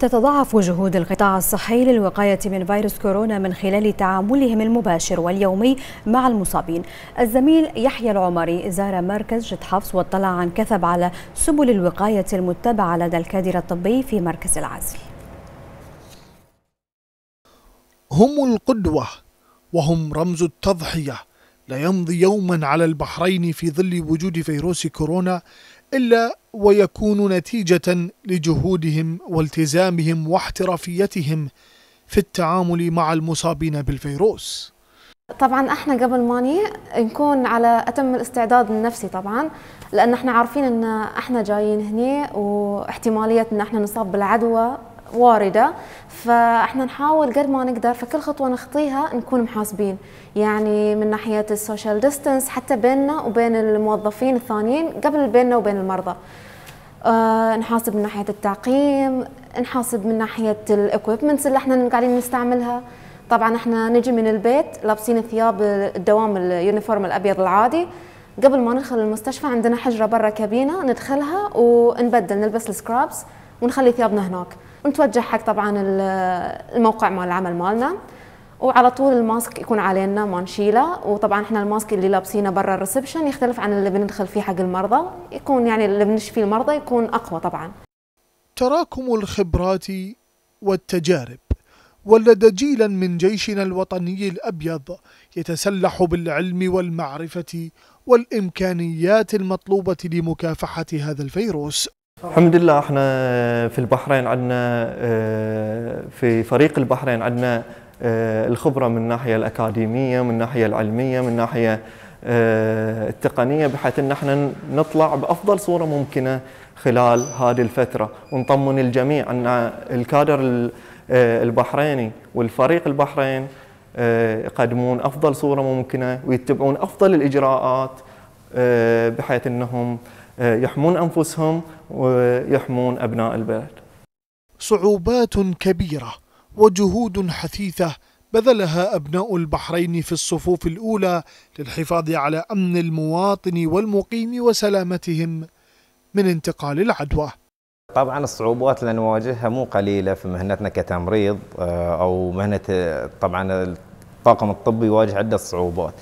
تتضاعف جهود القطاع الصحي للوقاية من فيروس كورونا من خلال تعاملهم المباشر واليومي مع المصابين الزميل يحيى العمري زار مركز جد حفص واطلع عن كثب على سبل الوقاية المتبعة لدى الكادر الطبي في مركز العزل هم القدوة وهم رمز التضحية لا يمضي يوما على البحرين في ظل وجود فيروس كورونا إلا ويكون نتيجة لجهودهم والتزامهم واحترافيتهم في التعامل مع المصابين بالفيروس طبعا احنا قبل ما نكون على اتم الاستعداد النفسي طبعا لان احنا عارفين ان احنا جايين هنا واحتماليه ان احنا نصاب بالعدوى وارده فاحنا نحاول قد ما نقدر فكل خطوه نخطيها نكون محاسبين يعني من ناحيه السوشيال ديستنس حتى بيننا وبين الموظفين الثانيين قبل بيننا وبين المرضى أه نحاسب من ناحيه التعقيم نحاسب من ناحيه الاكويبمنتس اللي احنا قاعدين نستعملها طبعا احنا نجي من البيت لابسين ثياب الدوام اليونيفورم الابيض العادي قبل ما ندخل المستشفى عندنا حجره برا كابينه ندخلها ونبدل نلبس السكرابس ونخلي ثيابنا هناك ونتوجه حق طبعا الموقع مال العمل مالنا وعلى طول الماسك يكون علينا ما نشيله وطبعا احنا الماسك اللي لابسينه برا الريسبشن يختلف عن اللي بندخل فيه حق المرضى يكون يعني اللي بنشفي المرضى يكون اقوى طبعا تراكم الخبرات والتجارب ولد جيلا من جيشنا الوطني الابيض يتسلح بالعلم والمعرفه والامكانيات المطلوبه لمكافحه هذا الفيروس الحمد لله احنا في البحرين عندنا آه، في فريق البحرين عندنا آه، الخبرة من الناحية الأكاديمية من الناحية العلمية من الناحية آه، التقنية بحيث أن احنا نطلع بأفضل صورة ممكنة خلال هذه الفترة ونطمن الجميع أن الكادر البحريني والفريق البحرين يقدمون أفضل صورة ممكنة ويتبعون أفضل الإجراءات بحيث أنهم يحمون أنفسهم ويحمون أبناء البلد صعوبات كبيرة وجهود حثيثة بذلها أبناء البحرين في الصفوف الأولى للحفاظ على أمن المواطن والمقيم وسلامتهم من انتقال العدوى طبعا الصعوبات اللي نواجهها مو قليله في مهنتنا كتمريض آه، او مهنه آه، طبعا الطاقم الطبي يواجه عده صعوبات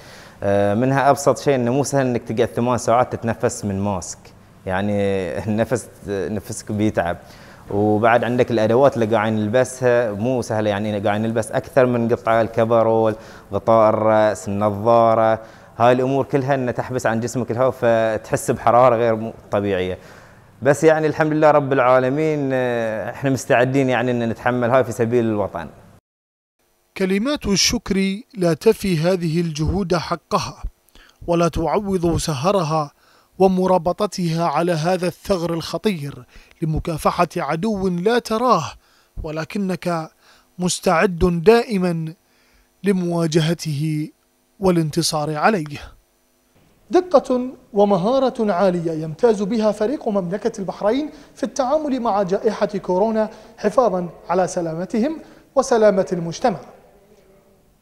آه، منها ابسط شيء انه مو سهل انك تقعد ثمان ساعات تتنفس من ماسك يعني النفس نفسك بيتعب وبعد عندك الادوات اللي قاعدين نلبسها مو سهله يعني قاعدين نلبس اكثر من قطعه الكبرول غطاء الراس النظاره هاي الامور كلها ان تحبس عن جسمك الهواء فتحس بحراره غير طبيعيه بس يعني الحمد لله رب العالمين آه، احنا مستعدين يعني ان نتحمل هاي في سبيل الوطن كلمات الشكر لا تفي هذه الجهود حقها ولا تعوض سهرها ومرابطتها على هذا الثغر الخطير لمكافحة عدو لا تراه ولكنك مستعد دائما لمواجهته والانتصار عليه. دقة ومهارة عالية يمتاز بها فريق مملكة البحرين في التعامل مع جائحة كورونا حفاظا على سلامتهم وسلامة المجتمع.